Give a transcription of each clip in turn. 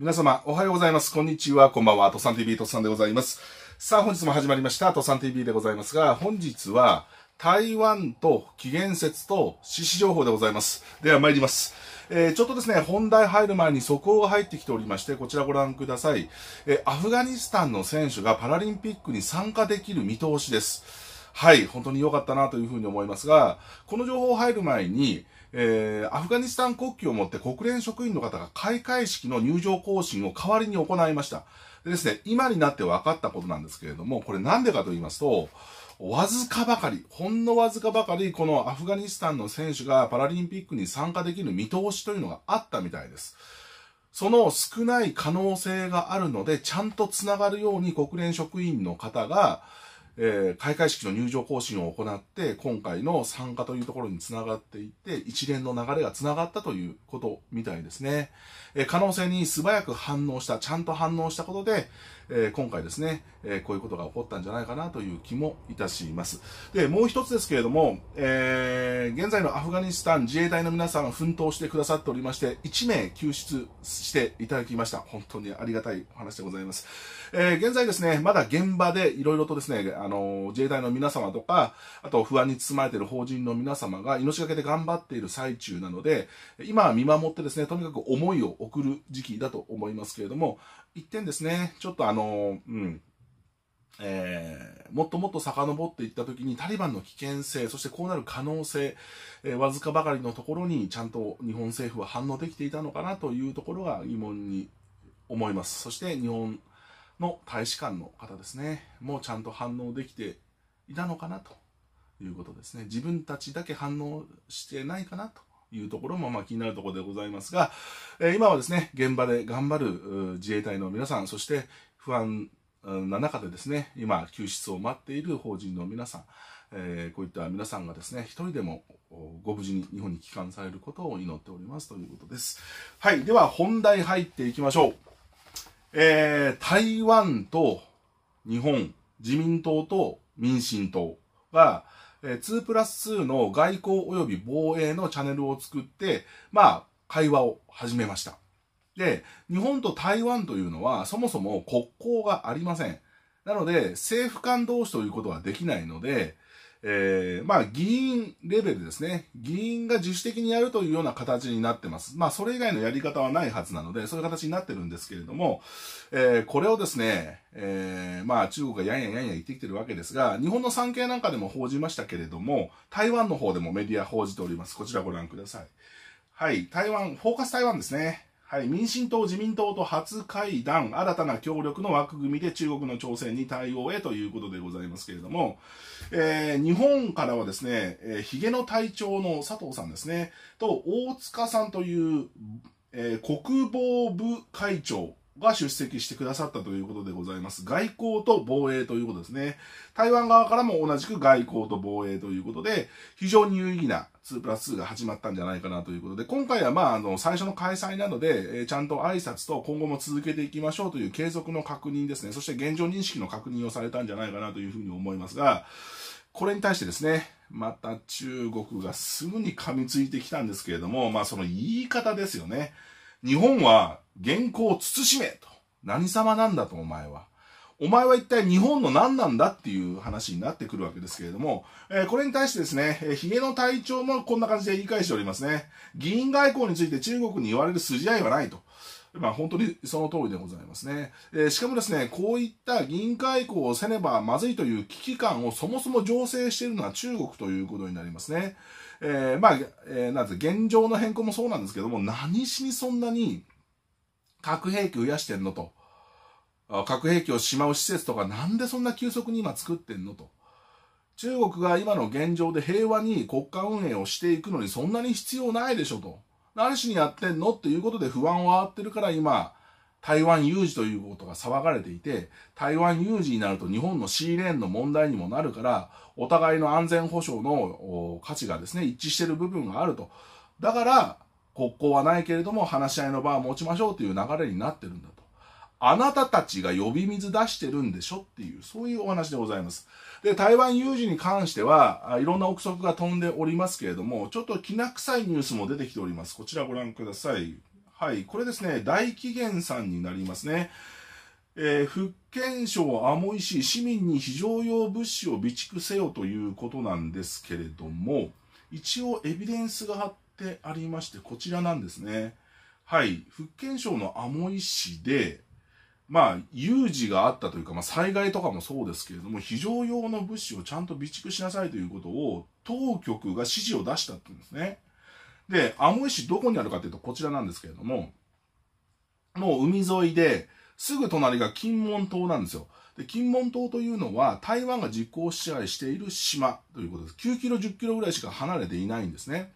皆様、おはようございます。こんにちは。こんばんは。とさん TV、とさんでございます。さあ、本日も始まりました。とさん TV でございますが、本日は、台湾と紀元節と獅子情報でございます。では、参ります。えー、ちょっとですね、本題入る前に速報が入ってきておりまして、こちらご覧ください。えー、アフガニスタンの選手がパラリンピックに参加できる見通しです。はい、本当に良かったなというふうに思いますが、この情報入る前に、えー、アフガニスタン国旗を持って国連職員の方が開会式の入場行進を代わりに行いました。でですね、今になって分かったことなんですけれども、これなんでかと言いますと、わずかばかり、ほんのわずかばかり、このアフガニスタンの選手がパラリンピックに参加できる見通しというのがあったみたいです。その少ない可能性があるので、ちゃんとつながるように国連職員の方が、えー、開会式の入場行進を行って、今回の参加というところにつながっていって、一連の流れがつながったということみたいですね。え可能性に素早く反応した、ちゃんと反応したことで、え今回ですね、えこういうことが起こったんじゃないかなという気もいたします。で、もう一つですけれども、えー、現在のアフガニスタン自衛隊の皆さん奮闘してくださっておりまして、1名救出していただきました。本当にありがたい話でございます。えー、現在ですね、まだ現場でいろいろとですね、あの自衛隊の皆様とか、あと不安に包まれている法人の皆様が命がけで頑張っている最中なので、今見守ってですね、とにかく思いを送る時期だと思いますけれども、一点ですね、ちょっとあの、うん、えー、もっともっと遡っていった時にタリバンの危険性そしてこうなる可能性、えー、わずかばかりのところにちゃんと日本政府は反応できていたのかなというところが疑問に思いますそして日本の大使館の方ですねもうちゃんと反応できていたのかなということですね自分たちだけ反応してないかなというところもまあ気になるところでございますが、えー、今はですね、現場で頑張る自衛隊の皆さん、そして不安な中でですね、今、救出を待っている法人の皆さん、えー、こういった皆さんがですね、一人でもご無事に日本に帰還されることを祈っておりますということです。はい、では本題入っていきましょう。えー、台湾と日本、自民党と民進党が、えー、2プラス2の外交及び防衛のチャンネルを作って、まあ、会話を始めました。で、日本と台湾というのは、そもそも国交がありません。なので、政府間同士ということはできないので、えー、まあ、議員レベルですね。議員が自主的にやるというような形になってます。まあ、それ以外のやり方はないはずなので、そういう形になってるんですけれども、えー、これをですね、えー、まあ、中国がやんやんやんや言ってきてるわけですが、日本の産経なんかでも報じましたけれども、台湾の方でもメディア報じております。こちらご覧ください。はい、台湾、フォーカス台湾ですね。はい、民進党、自民党と初会談、新たな協力の枠組みで中国の挑戦に対応へということでございますけれども、えー、日本からはですね、えー、ヒゲの隊長の佐藤さんですね、と大塚さんという、えー、国防部会長が出席してくださったということでございます。外交と防衛ということですね。台湾側からも同じく外交と防衛ということで、非常に有意義な2プラス2が始まったんじゃないかなということで、今回はまあ、あの、最初の開催なので、えー、ちゃんと挨拶と今後も続けていきましょうという継続の確認ですね。そして現状認識の確認をされたんじゃないかなというふうに思いますが、これに対してですね、また中国がすぐに噛みついてきたんですけれども、まあその言い方ですよね。日本は原稿を慎めと。何様なんだとお前は。お前は一体日本の何なんだっていう話になってくるわけですけれども、えー、これに対してですね、えー、ヒゲの体調もこんな感じで言い返しておりますね。議員外交について中国に言われる筋合いはないと。まあ本当にその通りでございますね。えー、しかもですね、こういった議員外交をせねばまずいという危機感をそもそも醸成しているのは中国ということになりますね。えー、まあ、えー、なんて現状の変更もそうなんですけども、何しにそんなに核兵器増やしてんのと。核兵器をしまう施設とかなんでそんな急速に今作ってんのと。中国が今の現状で平和に国家運営をしていくのにそんなに必要ないでしょと。何しにやってんのっていうことで不安をあってるから今、台湾有事ということが騒がれていて、台湾有事になると日本の C レーンの問題にもなるから、お互いの安全保障の価値がですね、一致している部分があると。だから、国交はないけれども話し合いの場を持ちましょうという流れになってるんだと。あなたたちが呼び水出してるんでしょっていう、そういうお話でございます。で、台湾有事に関しては、いろんな憶測が飛んでおりますけれども、ちょっときな臭いニュースも出てきております。こちらご覧ください。はい、これですね、大紀元さんになりますね。えー、福建省青森市市民に非常用物資を備蓄せよということなんですけれども、一応エビデンスが貼ってありまして、こちらなんですね。はい、福建省の青森市で、まあ、有事があったというか、まあ、災害とかもそうですけれども、非常用の物資をちゃんと備蓄しなさいということを、当局が指示を出したっていうんですね。で、アモイ市どこにあるかというとこちらなんですけれども、もう海沿いで、すぐ隣が金門島なんですよ。で、金門島というのは台湾が実効支配している島ということです。9キロ、10キロぐらいしか離れていないんですね。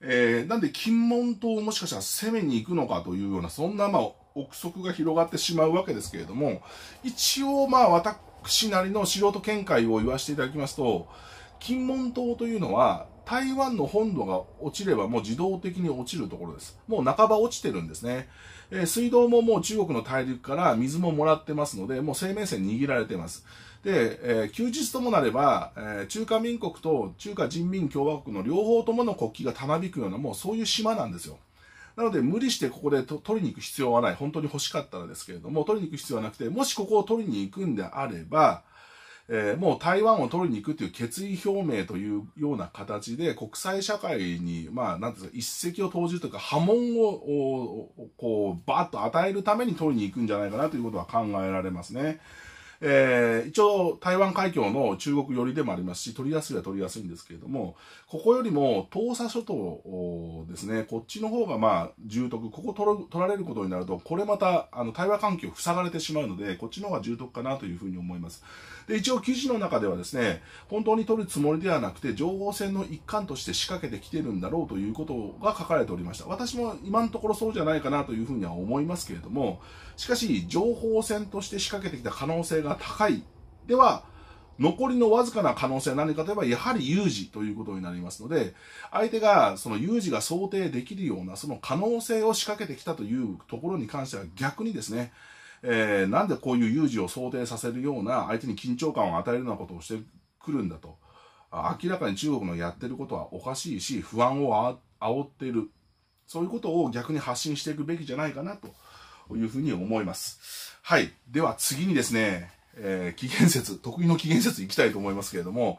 えー、なんで金門島をもしかしたら攻めに行くのかというような、そんなまあ、憶測が広がってしまうわけですけれども、一応まあ私なりの素人見解を言わせていただきますと、金門島というのは台湾の本土が落ちればもう自動的に落ちるところです。もう半ば落ちてるんですね。えー、水道ももう中国の大陸から水ももらってますので、もう生命線握られてます。で、えー、休日ともなれば、えー、中華民国と中華人民共和国の両方ともの国旗がたなびくような、もうそういう島なんですよ。なので、無理してここで取りに行く必要はない。本当に欲しかったらですけれども、取りに行く必要はなくて、もしここを取りに行くんであれば、えー、もう台湾を取りに行くという決意表明というような形で国際社会に、まあ、なんですか一石を投じるというか波紋をこうバッと与えるために取りに行くんじゃないかなということは考えられますね。えー、一応台湾海峡の中国寄りでもありますし、取りやすいは取りやすいんですけれども、ここよりも、東沙諸島ですね、こっちの方がまあ、重篤、ここ取取られることになると、これまた、あの、対話環境を塞がれてしまうので、こっちの方が重篤かなというふうに思います。で、一応記事の中ではですね、本当に取るつもりではなくて、情報戦の一環として仕掛けてきてるんだろうということが書かれておりました。私も今のところそうじゃないかなというふうには思いますけれども、しかし、情報戦として仕掛けてきた可能性がが高いでは、残りのわずかな可能性は何かといえば、やはり有事ということになりますので、相手がその有事が想定できるような、その可能性を仕掛けてきたというところに関しては逆にですね、えー、なんでこういう有事を想定させるような、相手に緊張感を与えるようなことをしてくるんだと。明らかに中国のやってることはおかしいし、不安を煽っている。そういうことを逆に発信していくべきじゃないかなというふうに思います。はい。では次にですね、えー、期限説、得意の期限説いきたいと思いますけれども、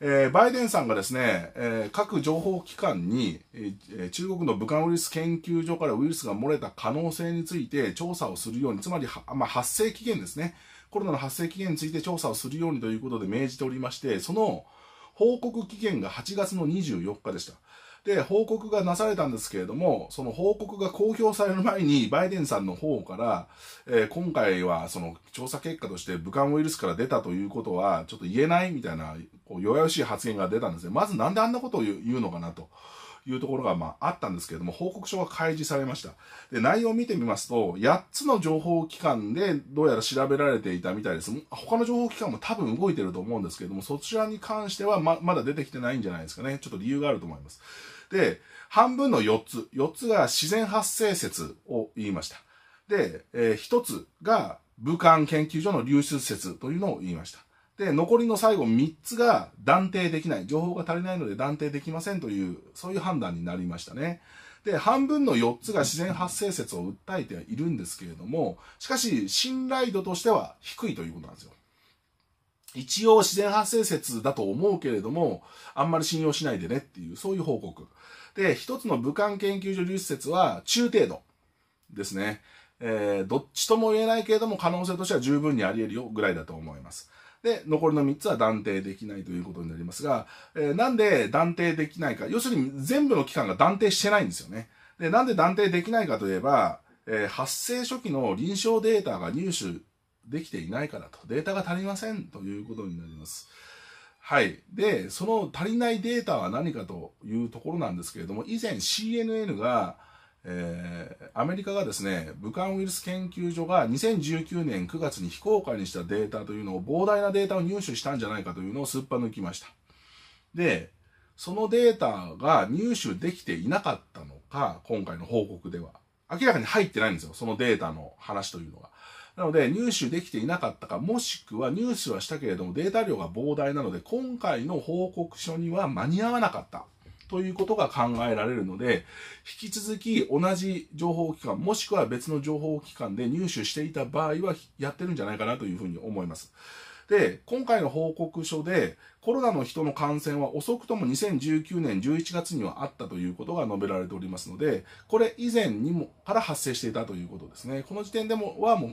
えー、バイデンさんがですね、えー、各情報機関に、えー、中国の武漢ウイルス研究所からウイルスが漏れた可能性について調査をするように、つまりまあ、発生期限ですね、コロナの発生期限について調査をするようにということで命じておりまして、その報告期限が8月の24日でした。で、報告がなされたんですけれども、その報告が公表される前に、バイデンさんの方から、えー、今回はその調査結果として武漢ウイルスから出たということは、ちょっと言えないみたいな、こう弱々しい発言が出たんですね。まずなんであんなことを言うのかなと。いうところが、まあ、あったんですけれども、報告書が開示されました。で、内容を見てみますと、8つの情報機関でどうやら調べられていたみたいです。他の情報機関も多分動いてると思うんですけれども、そちらに関してはま、まだ出てきてないんじゃないですかね。ちょっと理由があると思います。で、半分の4つ、4つが自然発生説を言いました。で、えー、1つが武漢研究所の流出説というのを言いました。で、残りの最後3つが断定できない。情報が足りないので断定できませんという、そういう判断になりましたね。で、半分の4つが自然発生説を訴えているんですけれども、しかし、信頼度としては低いということなんですよ。一応自然発生説だと思うけれども、あんまり信用しないでねっていう、そういう報告。で、一つの武漢研究所流出説は中程度ですね。えー、どっちとも言えないけれども可能性としては十分にあり得るよぐらいだと思います。で、残りの3つは断定できないということになりますが、えー、なんで断定できないか。要するに全部の期間が断定してないんですよね。で、なんで断定できないかといえば、えー、発生初期の臨床データが入手できていないからと。データが足りませんということになります。はい。で、その足りないデータは何かというところなんですけれども、以前 CNN が、えー、アメリカがですね、武漢ウイルス研究所が2019年9月に非公開にしたデータというのを、膨大なデータを入手したんじゃないかというのをすっぱ抜きました。で、そのデータが入手できていなかったのか、今回の報告では。明らかに入ってないんですよ、そのデータの話というのが。なので、入手できていなかったか、もしくは入手はしたけれども、データ量が膨大なので、今回の報告書には間に合わなかった。ということが考えられるので、引き続き同じ情報機関、もしくは別の情報機関で入手していた場合はやってるんじゃないかなというふうに思います。で、今回の報告書で、コロナの人の感染は遅くとも2019年11月にはあったということが述べられておりますので、これ以前にもから発生していたということですね。この時点でもはもう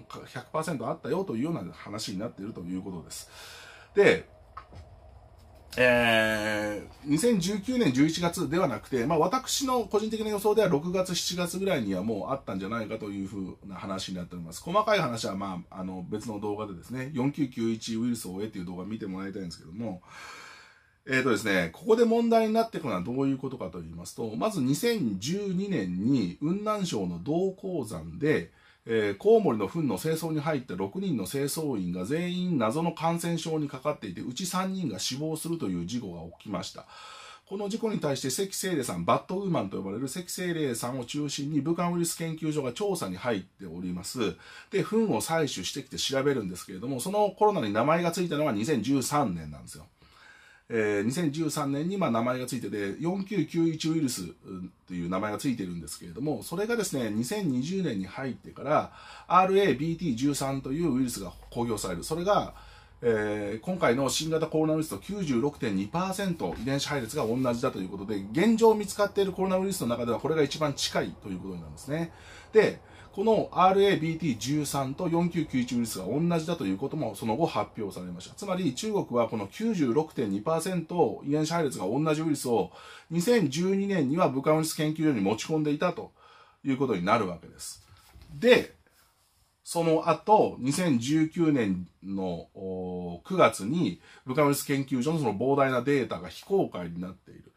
100%あったよというような話になっているということです。で、えー、2019年11月ではなくて、まあ、私の個人的な予想では6月、7月ぐらいにはもうあったんじゃないかというふうな話になっております。細かい話は、まあ、あの別の動画でですね、4991ウイルスを終えという動画見てもらいたいんですけども、えー、とですね、ここで問題になってくるのはどういうことかと言いますと、まず2012年に雲南省の銅鉱山で、えー、コウモリの糞の清掃に入った6人の清掃員が全員謎の感染症にかかっていてうち3人が死亡するという事故が起きましたこの事故に対して関清霊さんバッドウーマンと呼ばれる関清霊さんを中心に武漢ウイルス研究所が調査に入っておりますで糞を採取してきて調べるんですけれどもそのコロナに名前が付いたのが2013年なんですよえー、2013年にまあ名前がついてて、4991ウイルスという名前がついてるんですけれども、それがですね、2020年に入ってから、RABT13 というウイルスが公表される。それが、えー、今回の新型コロナウイルスと96.2%遺伝子配列が同じだということで、現状見つかっているコロナウイルスの中ではこれが一番近いということになるんですね。で、この RABT13 と4991ウイルスが同じだということもその後発表されました。つまり中国はこの96.2%遺伝子配列が同じウイルスを2012年には武漢ウイルス研究所に持ち込んでいたということになるわけです。で、その後、2019年の9月に武漢ウイルス研究所のその膨大なデータが非公開になっている。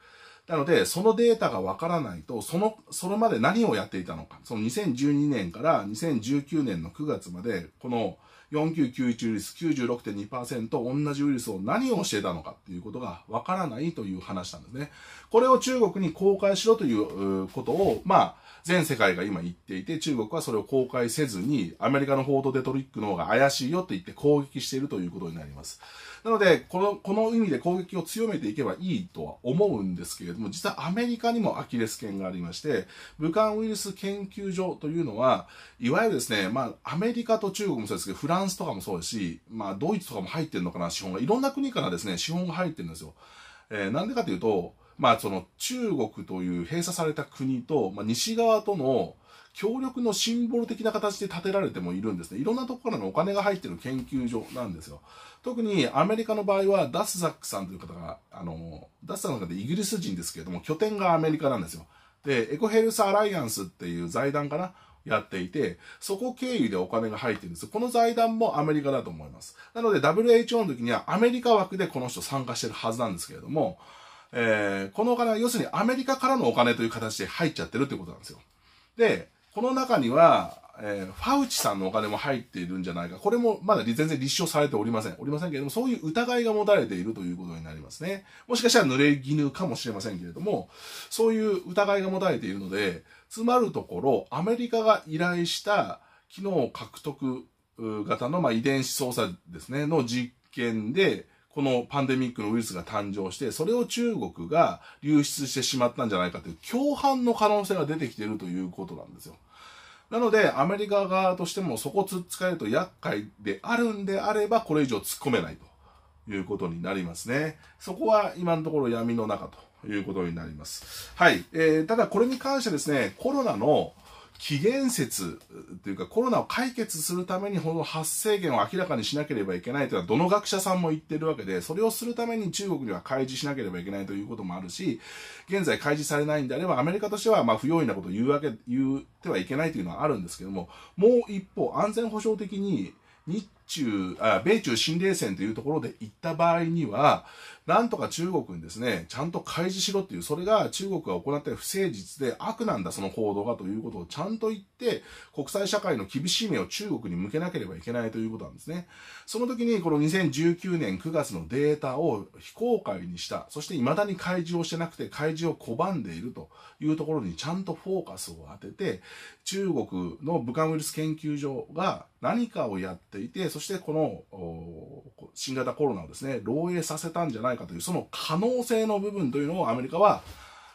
なので、そのデータがわからないと、その、それまで何をやっていたのか。その2012年から2019年の9月まで、この4991ウイルス96.2%同じウイルスを何をしていたのかっていうことがわからないという話なんですね。これを中国に公開しろということを、まあ、全世界が今言っていて、中国はそれを公開せずに、アメリカの報道デトリックの方が怪しいよって言って攻撃しているということになります。なので、この、この意味で攻撃を強めていけばいいとは思うんですけれども、実はアメリカにもアキレス腱がありまして、武漢ウイルス研究所というのは、いわゆるですね、まあ、アメリカと中国もそうですけど、フランスとかもそうですし、まあ、ドイツとかも入ってるのかな、資本が。いろんな国からですね、資本が入ってるんですよ。えー、なんでかというと、まあ、その中国という閉鎖された国と、まあ、西側との協力のシンボル的な形で建てられてもいるんですね。いろんなところからのお金が入ってる研究所なんですよ。特にアメリカの場合はダスザックさんという方が、あの、ダスさんの中でイギリス人ですけれども、拠点がアメリカなんですよ。で、エコヘルスアライアンスっていう財団かなやっていて、そこ経由でお金が入ってるんです。この財団もアメリカだと思います。なので WHO の時にはアメリカ枠でこの人参加してるはずなんですけれども、えー、このお金は要するにアメリカからのお金という形で入っちゃってるってことなんですよ。で、この中には、えー、ファウチさんのお金も入っているんじゃないか。これもまだ全然立証されておりません。おりませんけれども、そういう疑いが持たれているということになりますね。もしかしたら濡れ衣かもしれませんけれども、そういう疑いが持たれているので、つまるところ、アメリカが依頼した機能獲得型の、まあ、遺伝子操作ですね、の実験で、このパンデミックのウイルスが誕生して、それを中国が流出してしまったんじゃないかという共犯の可能性が出てきているということなんですよ。なので、アメリカ側としてもそこ突っつかれると厄介であるんであれば、これ以上突っ込めないということになりますね。そこは今のところ闇の中ということになります。はい。えー、ただこれに関してですね、コロナの起源説というかコロナを解決するためにこの発生源を明らかにしなければいけないというのはどの学者さんも言ってるわけでそれをするために中国には開示しなければいけないということもあるし現在開示されないんであればアメリカとしてはまあ不用意なことを言うわけ言ってはいけないというのはあるんですけどももう一方安全保障的に日中、あ米中新冷戦というところで行った場合には、なんとか中国にですね、ちゃんと開示しろっていう、それが中国が行っる不誠実で悪なんだ、その報道がということをちゃんと言って、国際社会の厳しい目を中国に向けなければいけないということなんですね。その時に、この2019年9月のデータを非公開にした、そして未だに開示をしてなくて、開示を拒んでいるというところにちゃんとフォーカスを当てて、中国の武漢ウイルス研究所が何かをやっていて、そしてこの新型コロナをですね、漏洩させたんじゃないかという、その可能性の部分というのをアメリカは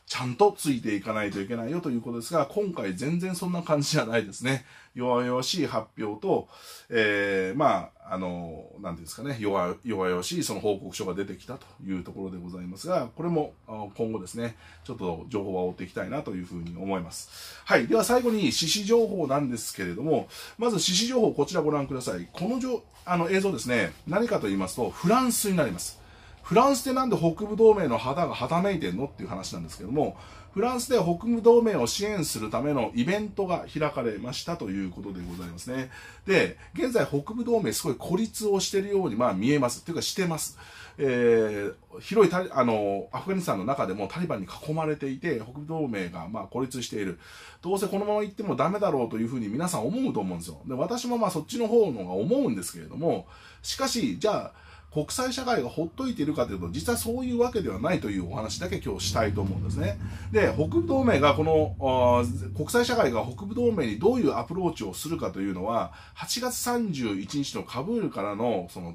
ちゃんとついていかないといけないよということですが、今回全然そんな感じじゃないですね。弱々しい発表と、えー、まあ、あの、なんていうんですかね、弱々しいその報告書が出てきたというところでございますが、これも今後ですね、ちょっと情報は追っていきたいなというふうに思います。はい。では最後に、獅子情報なんですけれども、まず獅子情報こちらご覧ください。このじょあの映像ですね、何かと言いますと、フランスになります。フランスでなんで北部同盟の旗がはためいてんのっていう話なんですけども、フランスで北部同盟を支援するためのイベントが開かれましたということでございますね。で、現在北部同盟すごい孤立をしているようにまあ見えます。というかしてます。えー、広いタリあのアフガニスタンの中でもタリバンに囲まれていて北部同盟がまあ孤立しているどうせこのまま行ってもダメだろうというふうに皆さん思うと思うんですよで私もまあそっちの方のが思うんですけれどもしかしじゃあ国際社会がほっといているかというと、実はそういうわけではないというお話だけ今日したいと思うんですね。で、北部同盟がこの、国際社会が北部同盟にどういうアプローチをするかというのは、8月31日のカブールからの、その、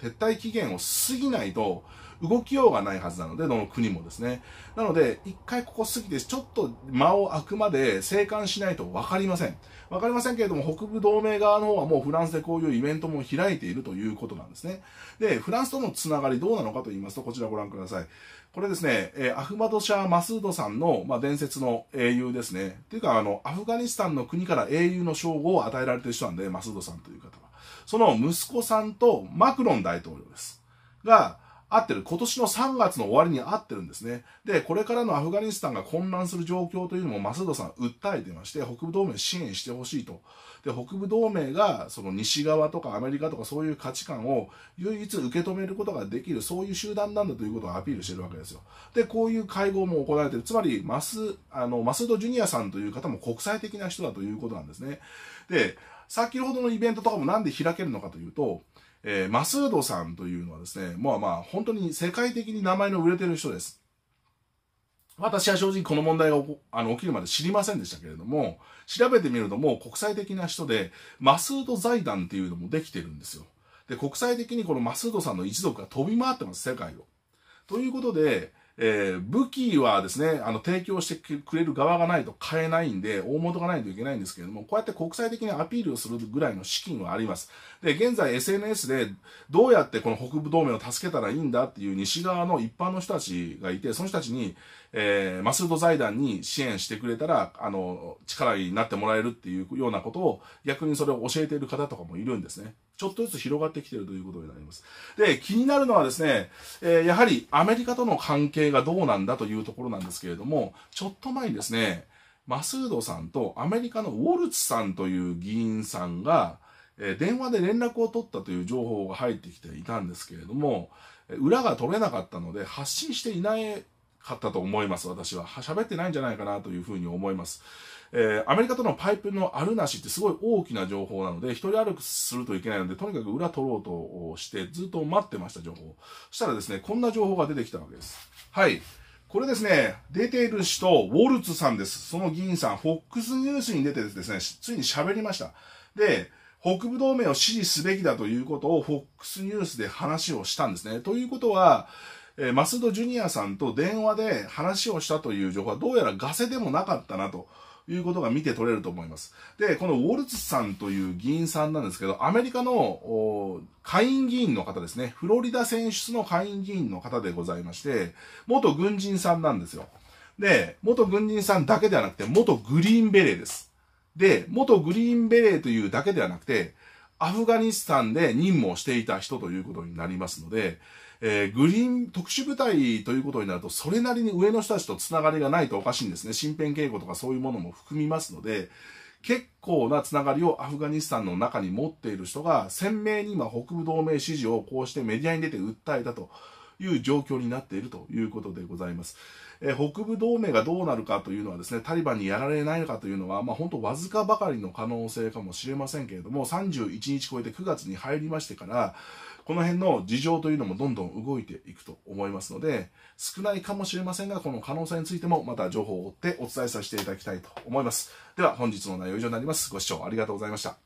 撤退期限を過ぎないと、動きようがないはずなので、どの国もですね。なので、一回ここ過ぎて、ちょっと間を空くまで静観しないと分かりません。分かりませんけれども、北部同盟側の方はもうフランスでこういうイベントも開いているということなんですね。で、フランスとのつながりどうなのかと言いますと、こちらご覧ください。これですね、えー、アフマド・シャー・マスードさんの、まあ、伝説の英雄ですね。というか、あの、アフガニスタンの国から英雄の称号を与えられている人なんで、マスードさんという方は。その息子さんとマクロン大統領です。が、合ってる。今年の3月の終わりに合ってるんですね。で、これからのアフガニスタンが混乱する状況というのも、マスドさん訴えてまして、北部同盟支援してほしいと。で、北部同盟が、その西側とかアメリカとかそういう価値観を唯一受け止めることができる、そういう集団なんだということをアピールしてるわけですよ。で、こういう会合も行われてる。つまり、マス、あの、マスドジュニアさんという方も国際的な人だということなんですね。で、先ほどのイベントとかもなんで開けるのかというと、えー、マスードさんというのはですね、もうまあ本当に世界的に名前の売れてる人です。私は正直この問題があの起きるまで知りませんでしたけれども、調べてみるともう国際的な人で、マスード財団っていうのもできてるんですよ。で、国際的にこのマスードさんの一族が飛び回ってます、世界を。ということで、えー、武器はですね、あの、提供してくれる側がないと買えないんで、大元がないといけないんですけれども、こうやって国際的にアピールをするぐらいの資金はあります。で、現在 SNS で、どうやってこの北部同盟を助けたらいいんだっていう西側の一般の人たちがいて、その人たちに、えー、マスード財団に支援してくれたら、あの、力になってもらえるっていうようなことを、逆にそれを教えている方とかもいるんですね。ちょっとずつ広がってきているということになります。で、気になるのはですね、えー、やはりアメリカとの関係がどうなんだというところなんですけれども、ちょっと前にですね、マスードさんとアメリカのウォルツさんという議員さんが、えー、電話で連絡を取ったという情報が入ってきていたんですけれども、裏が取れなかったので発信していないかったと思います、私は。喋ってないんじゃないかなというふうに思います。えー、アメリカとのパイプのあるなしってすごい大きな情報なので、一人歩くするといけないので、とにかく裏取ろうとして、ずっと待ってました、情報。そしたらですね、こんな情報が出てきたわけです。はい。これですね、出ている人、ウォルツさんです。その議員さん、FOX ニュースに出てですね、ついに喋りました。で、北部同盟を支持すべきだということを FOX ニュースで話をしたんですね。ということは、えー、マスドジュニアさんと電話で話をしたという情報はどうやらガセでもなかったなということが見て取れると思います。で、このウォルツさんという議員さんなんですけど、アメリカの下院議員の方ですね、フロリダ選出の下院議員の方でございまして、元軍人さんなんですよ。で、元軍人さんだけではなくて、元グリーンベレーです。で、元グリーンベレーというだけではなくて、アフガニスタンで任務をしていた人ということになりますので、えー、グリーン特殊部隊ということになると、それなりに上の人たちとつながりがないとおかしいんですね。身辺警護とかそういうものも含みますので、結構なつながりをアフガニスタンの中に持っている人が、鮮明に今北部同盟支持をこうしてメディアに出て訴えたという状況になっているということでございます。えー、北部同盟がどうなるかというのはですね、タリバンにやられないのかというのは、まあ、本当わずかばかりの可能性かもしれませんけれども、31日超えて9月に入りましてから、この辺の事情というのもどんどん動いていくと思いますので、少ないかもしれませんが、この可能性についてもまた情報を追ってお伝えさせていただきたいと思います。では本日の内容以上になります。ご視聴ありがとうございました。